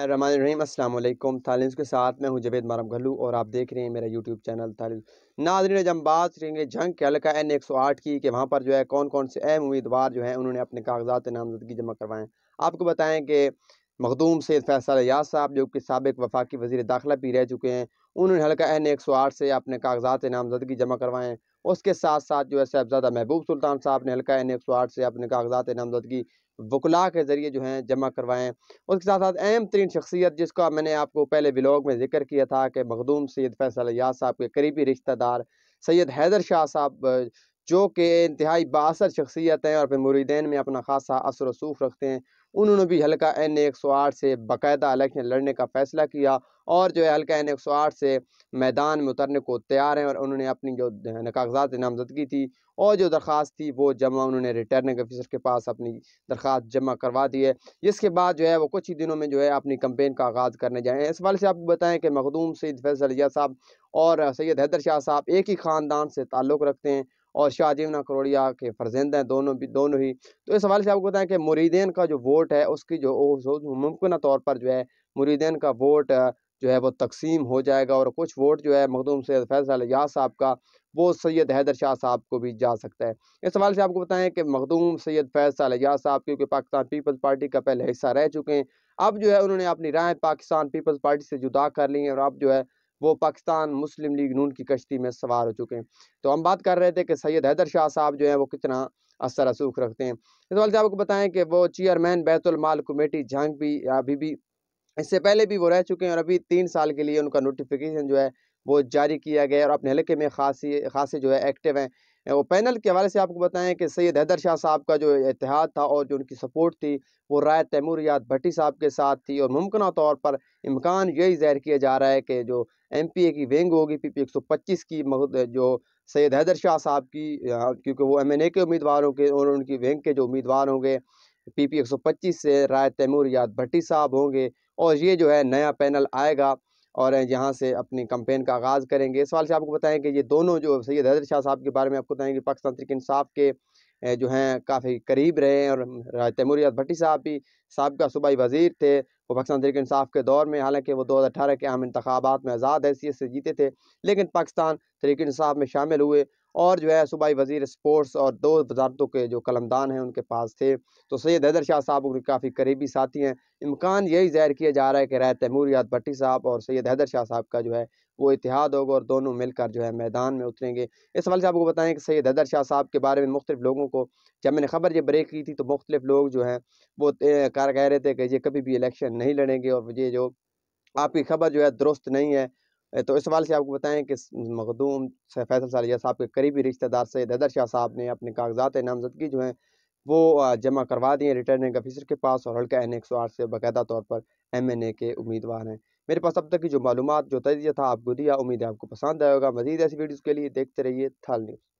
अल्लाम तालिब्स के साथ मैं हूं जवेद मारम घलू और आप देख रहे हैं मेरा यूट्यूब चैनल तालिब नाजरीन जब हम बात करेंगे जंग के हल्का एन एक सौ आठ की कि वहाँ पर जो है कौन कौन से अहम उम्मीदवार जो हैं उन्होंने अपने कागजात नामजदगी जमा करवाएं आपको बताएं कि मखदूम सैद फैसल याद साहब जो कि सबक वफाकी वजी दाखिला भी रह चुके हैं उन्होंने हल्का एन एक सौ आठ से अपने कागजात नामजदगी जमा करवाएं उसके साथ साथ जो है साहबजादा महबूब सुल्तान साहब ने हल्का एन एक सौ आठ से अपने कागजात नामजदगी वकला के ज़रिए जो हैं जमा करवाएँ उसके साथ साथ अहम तरीन शख्सियत जिसका मैंने आपको पहले ब्लॉग में जिक्र किया था कि मखदूम सैद फैसल याद साहब के करीबी रिश्तेदार सैयद हैदर शाह साहब जो कि इंतहाई बासर शख्सियत हैं और फिर मुरीदेन में अपना खासा असर वसूख रखते हैं उन्होंने भी हल्का एन एक सौ आठ से बाकायदा इलेक्शन लड़ने का फैसला किया और जो है हल्का एन एक सौ आठ से मैदान में उतरने को तैयार हैं और उन्होंने अपनी जो कागजात नामजदगी थी और जो दरख्वास्त थी वो जमा उन्होंने रिटर्निंग ऑफिसर के पास अपनी दरख्वास्त जमा करवा दी है जिसके बाद जो है वो कुछ ही दिनों में जो है अपनी कंपेन का आगाज़ करने जाएँ इस वाले से आपको बताएँ कि मखदूम सैद फैसल साहब और सैयद हैदर शाह साहब एक ही ख़ानदान से ताल्लुक़ रखते हैं और शाह जीवना करोड़िया के फर्जेंद हैं दोनों भी दोनों ही तो इस हवाले से आपको बताएं कि मुरीदेन का जो वोट है उसकी जो मुमकिन तौर पर जो है मुरीदेन का वोट जो है वो तकसीम हो जाएगा और कुछ वोट जो है मखदूम सैद फैसल याद साहब का वो सैयद हैदर शाह साहब को भी जा सकता है इस सवाल से आपको बताएं कि मखदूम सैयद फैसल याद साहब क्योंकि पाकिस्तान पीपल्स पार्टी का पहले हिस्सा रह चुके हैं अब जो है उन्होंने अपनी राय पाकिस्तान पीपल्स पार्टी से जुदा कर ली है और अब जो है वो पाकिस्तान मुस्लिम लीग नून की कश्ती में सवार हो चुके हैं तो हम बात कर रहे थे कि सैयद हैदर शाह साहब जो है वो कितना असर रसूख रखते हैं इस वाले साहब को बताएं कि वो चेयरमैन बैतुलमाल कमेटी झांग भी अभी भी इससे पहले भी वो रह चुके हैं और अभी तीन साल के लिए उनका नोटिफिकेशन जो है वो जारी किया गया है और अपने हल्के में खासी खासे जो है एक्टिव हैं वो पैनल के हवाले से आपको बताएं कि सैयद हैदर शाह साहब का जो इतिहाद था और जो उनकी सपोर्ट थी वो राय तैमूर याद भट्टी साहब के साथ थी और मुमकिन तौर पर इम्कान यही ज़ाहिर किया जा रहा है कि जो एम पी ए की वेंग होगी पी पी एक सौ पच्चीस की जो सैयद हैदर शाह साहब की क्योंकि वो एम एन ए के उम्मीदवार होंगे और उनकी वेंग के जो उम्मीदवार होंगे पी पी एक सौ पच्चीस से राय तैमूर याद भट्टी साहब होंगे और ये जो है नया पैनल आएगा और यहाँ से अपनी कंपेन का आगाज़ करेंगे इस सवाल से आपको बताएं कि ये दोनों जो सैयद हजरत शाह साहब के बारे में आपको बताएँ कि पाकिस्तान इंसाफ के जो हैं काफ़ी करीब रहे हैं और तैमूरियात भट्टी साहब भी सबका सूबाई वजीर थे वो पाकिस्तान तरीके इंसाफ के दौर में हालांकि वो दो हज़ार अठारह के आम इंतबात में आज़ाद हैसियत से जीते थे लेकिन पाकिस्तान तरीके इंसाफ में शामिल हुए और जो है सूबाई वजीर स्पोर्ट्स और दो वजारतों के जो कलमदान हैं उनके पास थे तो सैद हैदर शाह साहब उनके काफ़ी करीबी साथी हैं इम्कान यही ज़ाहिर किया जा रहा है कि राय तैमूर याद भट्टी साहब और सैद हैदर शाह साहब का जो है वो इतिहाद होगा और दोनों मिलकर जो है मैदान में उतरेंगे इस हवाले से आपको बताएं कि सैद हैदर शाह साहब के बारे में मुख्तलिफ लोगों को जब मैंने खबर ये ब्रेक की थी तो मुख्तलिफ लोग जो हैं वो कह रहे थे कि ये कभी भी इलेक्शन नहीं लड़ेंगे और ये जो आपकी खबर जो है दुरुस्त नहीं है तो इस सवाल से आपको बताएं कि मखदूम फैसल सालिया साहब के करीबी रिश्तेदार से ददर शाह साहब ने अपने कागजात नामजदगी जो हैं वो जमा करवा दिए रिटर्निंग ऑफिसर के पास और हल्का एन एक सौ आठ से बाकायदा तौर पर एम एन ए के उम्मीदवार हैं मेरे पास अब तक की जो मालूम जो तजिया था आपको दिया उम्मीद है आपको पसंद आएगा मजीद ऐसी वीडियोज़ के लिए देखते रहिए थल न्यूज़